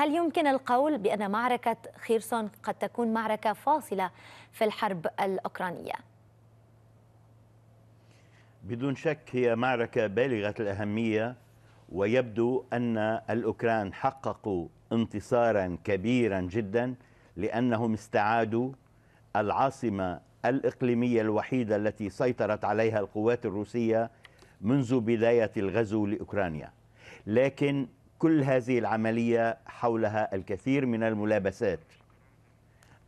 هل يمكن القول بأن معركة خيرسون قد تكون معركة فاصلة في الحرب الأوكرانية؟ بدون شك هي معركة بالغة الأهمية ويبدو أن الأوكران حققوا انتصارا كبيرا جدا لأنهم استعادوا العاصمة الإقليمية الوحيدة التي سيطرت عليها القوات الروسية منذ بداية الغزو لأوكرانيا لكن كل هذه العملية حولها الكثير من الملابسات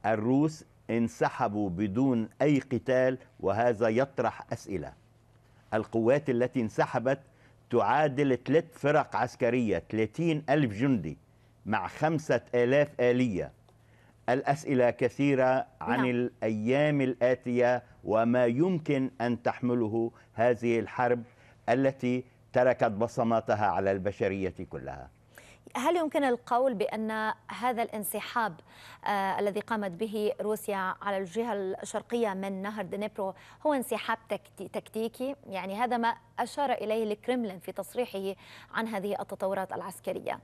الروس انسحبوا بدون أي قتال وهذا يطرح أسئلة القوات التي انسحبت تعادل ثلاث فرق عسكرية 30 ألف جندي مع خمسة آلاف آلية الأسئلة كثيرة عن نعم. الأيام الآتية وما يمكن أن تحمله هذه الحرب التي تركت بصماتها على البشرية كلها هل يمكن القول بأن هذا الانسحاب آه الذي قامت به روسيا على الجهة الشرقية من نهر دنيبرو هو انسحاب تكتيكي يعني هذا ما أشار إليه الكرملين في تصريحه عن هذه التطورات العسكرية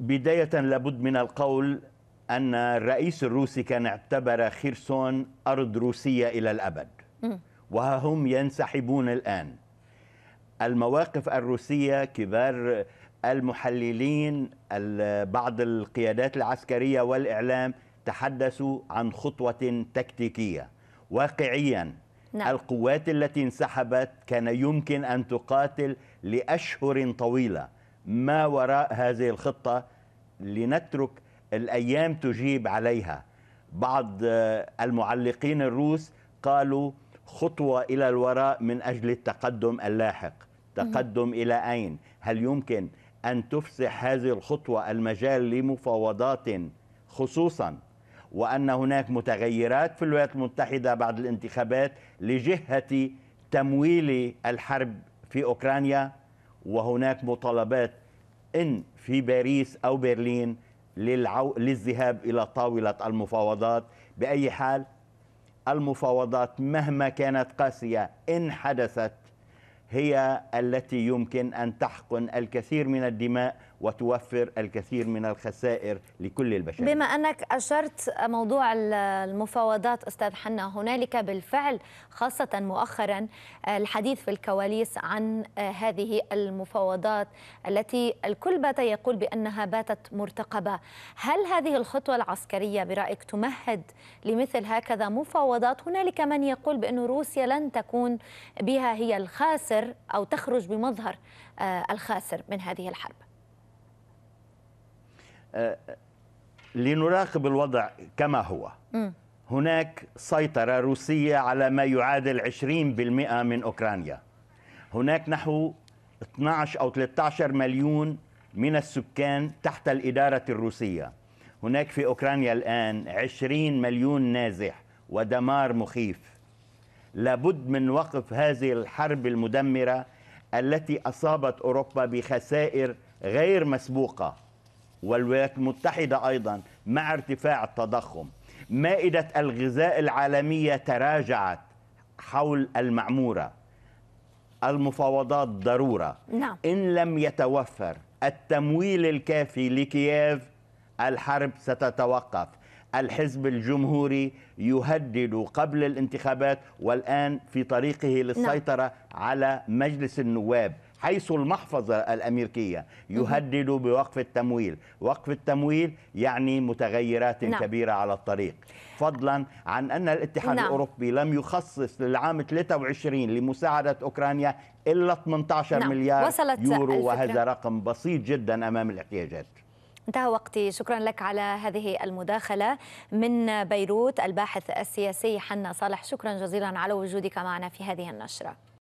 بداية لابد من القول أن الرئيس الروسي كان اعتبر خيرسون أرض روسية إلى الأبد م. وهم ينسحبون الآن المواقف الروسية كبار المحللين بعض القيادات العسكرية والإعلام تحدثوا عن خطوة تكتيكية واقعيا نعم. القوات التي انسحبت كان يمكن أن تقاتل لأشهر طويلة ما وراء هذه الخطة لنترك الأيام تجيب عليها بعض المعلقين الروس قالوا خطوة إلى الوراء من أجل التقدم اللاحق تقدم إلى أين؟ هل يمكن أن تفسح هذه الخطوة المجال لمفاوضات خصوصا وأن هناك متغيرات في الولايات المتحدة بعد الانتخابات لجهة تمويل الحرب في أوكرانيا وهناك مطالبات إن في باريس أو برلين للعو... للذهاب إلى طاولة المفاوضات بأي حال المفاوضات مهما كانت قاسية إن حدثت هي التي يمكن أن تحقن الكثير من الدماء وتوفر الكثير من الخسائر لكل البشر بما أنك أشرت موضوع المفاوضات أستاذ حنا هنالك بالفعل خاصة مؤخرا الحديث في الكواليس عن هذه المفاوضات التي الكل بات يقول بأنها باتت مرتقبة هل هذه الخطوة العسكرية برأيك تمهد لمثل هكذا مفاوضات هنالك من يقول بأن روسيا لن تكون بها هي الخاسر تظهر أو تخرج بمظهر آه، الخاسر من هذه الحرب آه، لنراقب الوضع كما هو هناك سيطرة روسية على ما يعادل 20% من أوكرانيا هناك نحو 12 أو 13 مليون من السكان تحت الإدارة الروسية هناك في أوكرانيا الآن 20 مليون نازح ودمار مخيف لابد من وقف هذه الحرب المدمرة التي أصابت أوروبا بخسائر غير مسبوقة والولايات المتحدة أيضا مع ارتفاع التضخم مائدة الغذاء العالمية تراجعت حول المعمورة المفاوضات ضرورة نعم. إن لم يتوفر التمويل الكافي لكييف الحرب ستتوقف الحزب الجمهوري يهدد قبل الانتخابات والآن في طريقه نعم. للسيطرة نعم. على مجلس النواب حيث المحفظة الأمريكية يهدد بوقف التمويل وقف التمويل يعني متغيرات نعم. كبيرة على الطريق فضلا عن أن الاتحاد نعم. الأوروبي لم يخصص للعام 23 لمساعدة أوكرانيا إلا 18 نعم. مليار يورو الفكرة. وهذا رقم بسيط جدا أمام الاحتياجات انتهى وقتي شكرا لك على هذه المداخلة من بيروت الباحث السياسي حنا صالح شكرا جزيلا على وجودك معنا في هذه النشرة